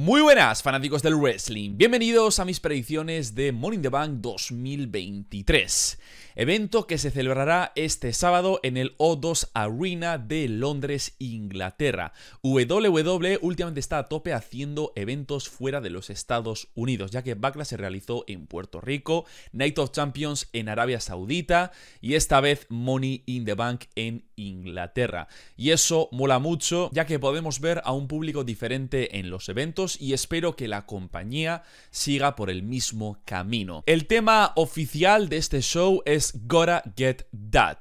Muy buenas fanáticos del wrestling, bienvenidos a mis predicciones de Money in the Bank 2023, evento que se celebrará este sábado en el O2 Arena de Londres, Inglaterra. WWE últimamente está a tope haciendo eventos fuera de los Estados Unidos, ya que Backlash se realizó en Puerto Rico, Night of Champions en Arabia Saudita y esta vez Money in the Bank en Inglaterra. Y eso mola mucho, ya que podemos ver a un público diferente en los eventos y espero que la compañía siga por el mismo camino. El tema oficial de este show es Gotta Get That.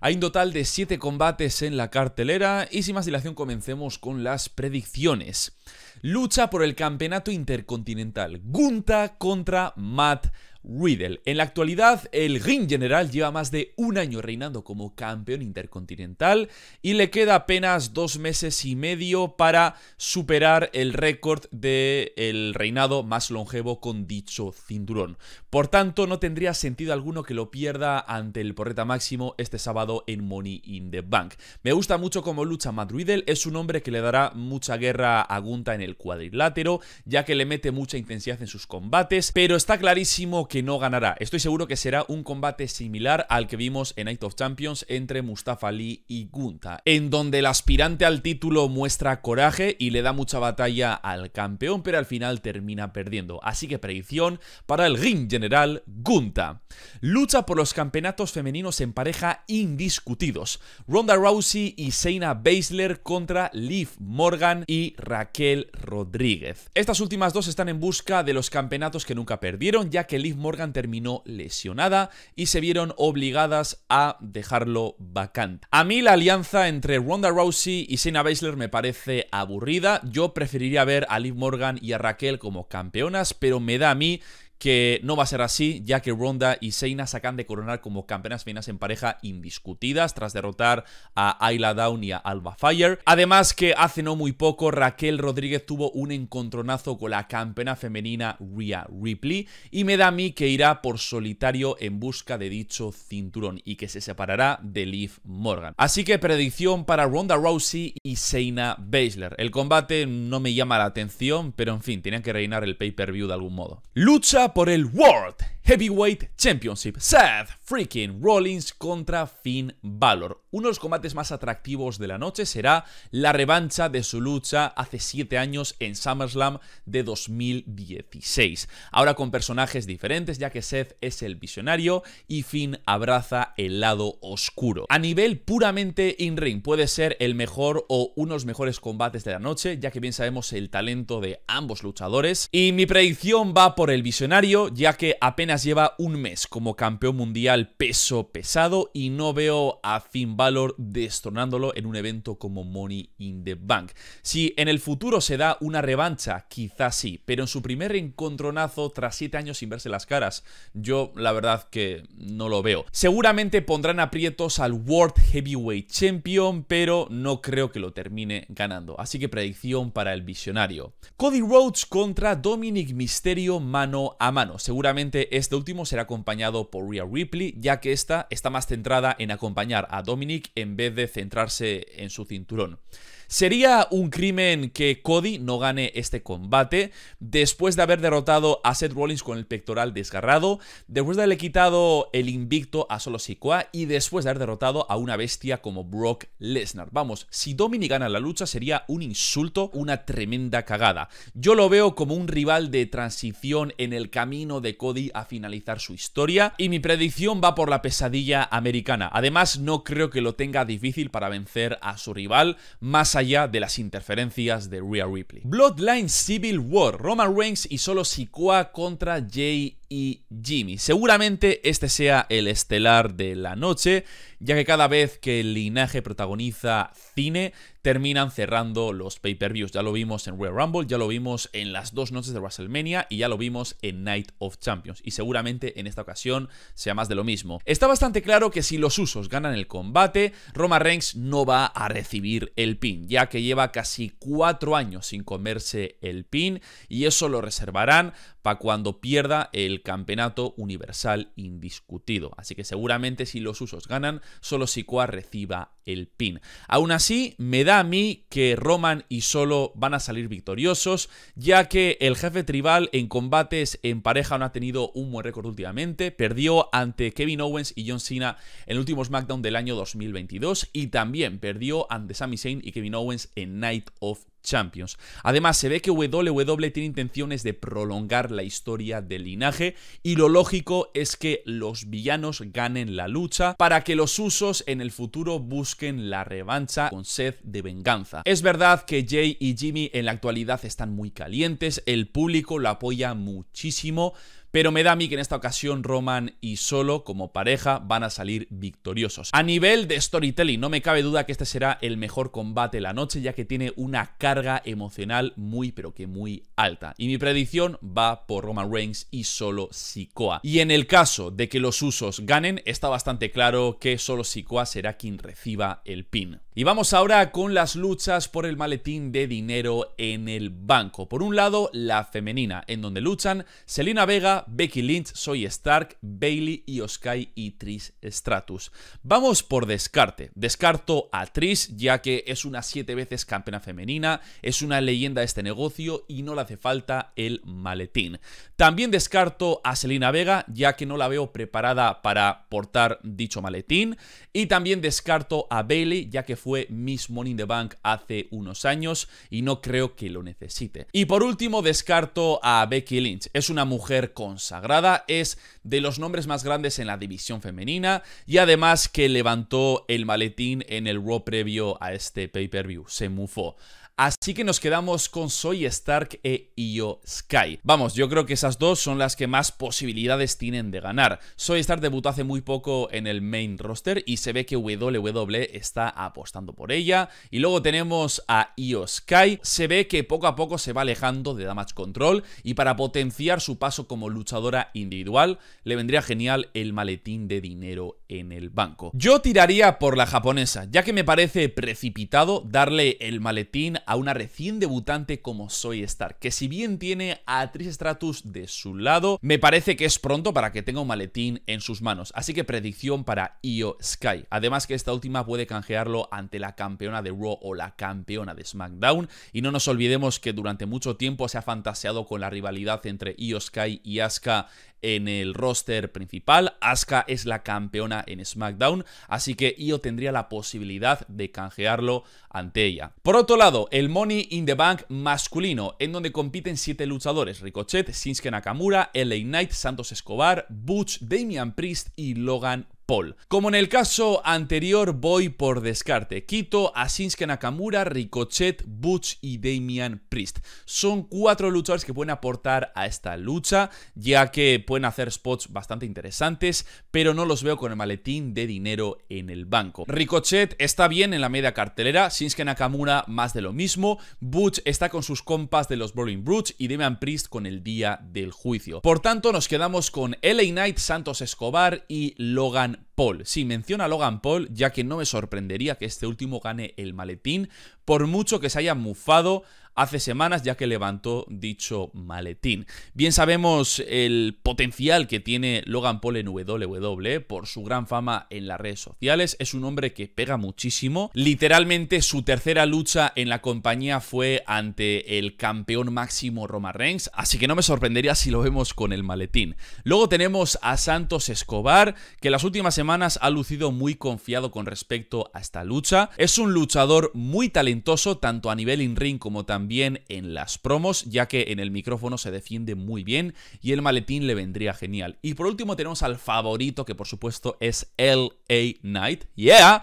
Hay un total de 7 combates en la cartelera y sin más dilación comencemos con las predicciones. Lucha por el campeonato intercontinental. Gunta contra Matt Riddle. En la actualidad, el Ring General lleva más de un año reinando como campeón intercontinental y le queda apenas dos meses y medio para superar el récord del reinado más longevo con dicho cinturón. Por tanto, no tendría sentido alguno que lo pierda ante el Porreta Máximo este sábado en Money in the Bank. Me gusta mucho cómo lucha Madruidel, es un hombre que le dará mucha guerra a Gunta en el cuadrilátero, ya que le mete mucha intensidad en sus combates, pero está clarísimo que no ganará. Estoy seguro que será un combate similar al que vimos en Night of Champions entre Mustafa Lee y Gunta, en donde el aspirante al título muestra coraje y le da mucha batalla al campeón, pero al final termina perdiendo. Así que predicción para el Ring General general Gunta. Lucha por los campeonatos femeninos en pareja indiscutidos. Ronda Rousey y Shayna Baszler contra Liv Morgan y Raquel Rodríguez. Estas últimas dos están en busca de los campeonatos que nunca perdieron, ya que Liv Morgan terminó lesionada y se vieron obligadas a dejarlo vacante. A mí la alianza entre Ronda Rousey y Shayna Baszler me parece aburrida. Yo preferiría ver a Liv Morgan y a Raquel como campeonas, pero me da a mí que no va a ser así, ya que Ronda y Seina sacan de coronar como campeonas finas en pareja indiscutidas tras derrotar a Ayla Down y a Alba Fire. Además que hace no muy poco Raquel Rodríguez tuvo un encontronazo con la campeona femenina Rhea Ripley y me da a mí que irá por solitario en busca de dicho cinturón y que se separará de Liv Morgan. Así que predicción para Ronda Rousey y Seina Baszler. El combate no me llama la atención, pero en fin, tienen que reinar el pay-per-view de algún modo. Lucha por el World Heavyweight Championship. Seth freaking Rollins contra Finn Balor. Uno de los combates más atractivos de la noche será la revancha de su lucha hace 7 años en SummerSlam de 2016. Ahora con personajes diferentes ya que Seth es el visionario y Finn abraza el lado oscuro. A nivel puramente in-ring puede ser el mejor o unos mejores combates de la noche ya que bien sabemos el talento de ambos luchadores y mi predicción va por el visionario ya que apenas lleva un mes como campeón mundial peso pesado y no veo a Finn Balor destronándolo en un evento como Money in the Bank. Si en el futuro se da una revancha, quizás sí, pero en su primer encontronazo tras 7 años sin verse las caras, yo la verdad que no lo veo. Seguramente pondrán aprietos al World Heavyweight Champion, pero no creo que lo termine ganando. Así que predicción para el visionario. Cody Rhodes contra Dominic Mysterio mano a mano. Seguramente es este último será acompañado por Rhea Ripley, ya que esta está más centrada en acompañar a Dominic en vez de centrarse en su cinturón. Sería un crimen que Cody no gane este combate después de haber derrotado a Seth Rollins con el pectoral desgarrado, después de haberle quitado el invicto a Solo Sikoa y después de haber derrotado a una bestia como Brock Lesnar. Vamos, si Domini gana la lucha sería un insulto, una tremenda cagada. Yo lo veo como un rival de transición en el camino de Cody a finalizar su historia y mi predicción va por la pesadilla americana. Además, no creo que lo tenga difícil para vencer a su rival, más allá de las interferencias de Rhea Ripley. Bloodline Civil War, Roman Reigns y solo Sikoa contra Jay y Jimmy. Seguramente este sea el estelar de la noche, ya que cada vez que el linaje protagoniza cine, terminan cerrando los pay-per-views. Ya lo vimos en Royal Rumble, ya lo vimos en las dos noches de WrestleMania y ya lo vimos en Night of Champions. Y seguramente en esta ocasión sea más de lo mismo. Está bastante claro que si los usos ganan el combate, Roma Reigns no va a recibir el pin, ya que lleva casi cuatro años sin comerse el pin y eso lo reservarán para cuando pierda el campeonato universal indiscutido. Así que seguramente si los usos ganan, solo Sicoa reciba el pin. Aún así, me da a mí que Roman y Solo van a salir victoriosos, ya que el jefe tribal en combates en pareja no ha tenido un buen récord últimamente. Perdió ante Kevin Owens y John Cena en el último SmackDown del año 2022 y también perdió ante Sami Zayn y Kevin Owens en Night of Champions. Además, se ve que WWE tiene intenciones de prolongar la historia del linaje y lo lógico es que los villanos ganen la lucha para que los usos en el futuro busquen busquen la revancha con sed de venganza. Es verdad que Jay y Jimmy en la actualidad están muy calientes, el público lo apoya muchísimo, pero me da a mí que en esta ocasión Roman y Solo como pareja van a salir victoriosos. A nivel de storytelling, no me cabe duda que este será el mejor combate de la noche, ya que tiene una carga emocional muy pero que muy alta. Y mi predicción va por Roman Reigns y Solo Sikoa. Y en el caso de que los usos ganen, está bastante claro que Solo Sikoa será quien reciba el pin. Y vamos ahora con las luchas por el maletín de dinero en el banco. Por un lado, la femenina, en donde luchan Selina Vega, Becky Lynch, Soy Stark, Bailey y Oskai y Tris Stratus. Vamos por descarte. Descarto a Tris, ya que es una siete veces campeona femenina, es una leyenda de este negocio y no le hace falta el maletín. También descarto a Selina Vega, ya que no la veo preparada para portar dicho maletín. Y también descarto a Bailey, ya que fue Miss Money in the Bank hace unos años y no creo que lo necesite. Y por último, descarto a Becky Lynch. Es una mujer con Sagrada, es de los nombres más grandes en la división femenina y además que levantó el maletín en el Raw previo a este pay-per-view, se mufó. Así que nos quedamos con Soy Stark e Io Sky. Vamos, yo creo que esas dos son las que más posibilidades tienen de ganar. Soy Stark debutó hace muy poco en el main roster y se ve que WWE está apostando por ella. Y luego tenemos a Io Sky. Se ve que poco a poco se va alejando de Damage Control y para potenciar su paso como luchador luchadora individual, le vendría genial el maletín de dinero en el banco. Yo tiraría por la japonesa, ya que me parece precipitado darle el maletín a una recién debutante como Soy Star, que si bien tiene a Trish Stratus de su lado, me parece que es pronto para que tenga un maletín en sus manos. Así que predicción para Io Sky. Además que esta última puede canjearlo ante la campeona de Raw o la campeona de SmackDown. Y no nos olvidemos que durante mucho tiempo se ha fantaseado con la rivalidad entre Io Sky y Asuka en el roster principal. Asuka es la campeona en SmackDown, así que Io tendría la posibilidad de canjearlo ante ella. Por otro lado, el Money in the Bank masculino, en donde compiten siete luchadores: Ricochet, Shinsuke Nakamura, LA Knight, Santos Escobar, Butch, Damian Priest y Logan Paul. Como en el caso anterior, voy por descarte. Quito a Shinsuke Nakamura, Ricochet, Butch y Damian Priest. Son cuatro luchadores que pueden aportar a esta lucha, ya que pueden hacer spots bastante interesantes, pero no los veo con el maletín de dinero en el banco. Ricochet está bien en la media cartelera, Shinsuke Nakamura más de lo mismo, Butch está con sus compas de los bowling Brutes y Damian Priest con el día del juicio. Por tanto, nos quedamos con LA Knight, Santos Escobar y Logan Paul. si menciona a Logan Paul, ya que no me sorprendería que este último gane el maletín, por mucho que se haya mufado hace semanas ya que levantó dicho maletín. Bien sabemos el potencial que tiene Logan Paul en WWE por su gran fama en las redes sociales, es un hombre que pega muchísimo. Literalmente su tercera lucha en la compañía fue ante el campeón máximo Roma Reigns, así que no me sorprendería si lo vemos con el maletín. Luego tenemos a Santos Escobar, que las últimas semanas ha lucido muy confiado con respecto a esta lucha. Es un luchador muy talentoso tanto a nivel in-ring como también también en las promos, ya que en el micrófono se defiende muy bien y el maletín le vendría genial. Y por último tenemos al favorito, que por supuesto es LA Knight. ¡Yeah!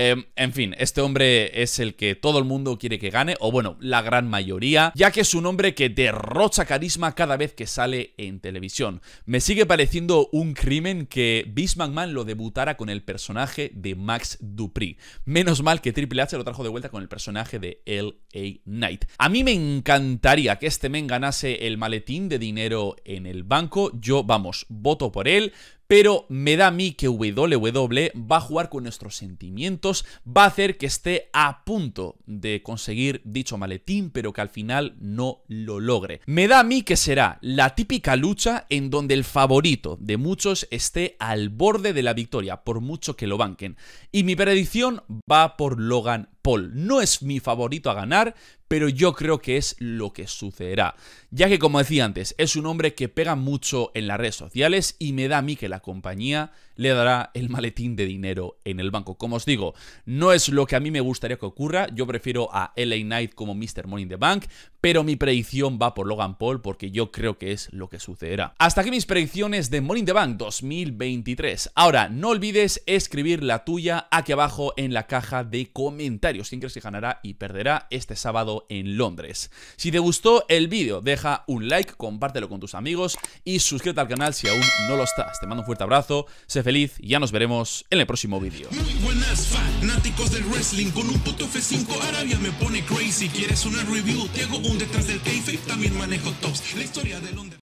Em, en fin, este hombre es el que todo el mundo quiere que gane, o bueno, la gran mayoría, ya que es un hombre que derrocha carisma cada vez que sale en televisión. Me sigue pareciendo un crimen que bismarck lo debutara con el personaje de Max Dupri. Menos mal que Triple H lo trajo de vuelta con el personaje de LA Knight. A mí me encantaría que este men ganase el maletín de dinero en el banco. Yo, vamos, voto por él pero me da a mí que WWE va a jugar con nuestros sentimientos, va a hacer que esté a punto de conseguir dicho maletín, pero que al final no lo logre. Me da a mí que será la típica lucha en donde el favorito de muchos esté al borde de la victoria, por mucho que lo banquen. Y mi predicción va por Logan Paul. No es mi favorito a ganar, pero yo creo que es lo que sucederá. Ya que, como decía antes, es un hombre que pega mucho en las redes sociales y me da a mí que la compañía le dará el maletín de dinero en el banco. Como os digo, no es lo que a mí me gustaría que ocurra. Yo prefiero a LA Knight como Mr. Money the Bank, pero mi predicción va por Logan Paul porque yo creo que es lo que sucederá. Hasta aquí mis predicciones de Money in the Bank 2023. Ahora, no olvides escribir la tuya aquí abajo en la caja de comentarios. ¿Quién crees que ganará y perderá este sábado en Londres? Si te gustó el vídeo, deja un like, compártelo con tus amigos y suscríbete al canal si aún no lo estás. Te mando un fuerte abrazo, feliz y ya nos veremos en el próximo vídeo. Muy buenas fanáticos del wrestling, con un puto F5 Arabia me pone crazy. ¿Quieres una review? Te hago un detrás del kayfabe, también manejo tops. La historia del